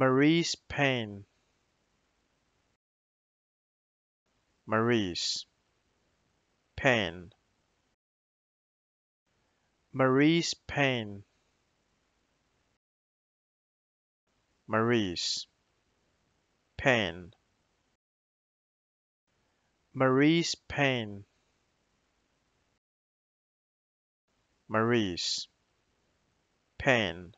Maurice Payne. Maurice Payne. Maurice Payne. Maurice Payne. Maurice Payne. Maurice Payne.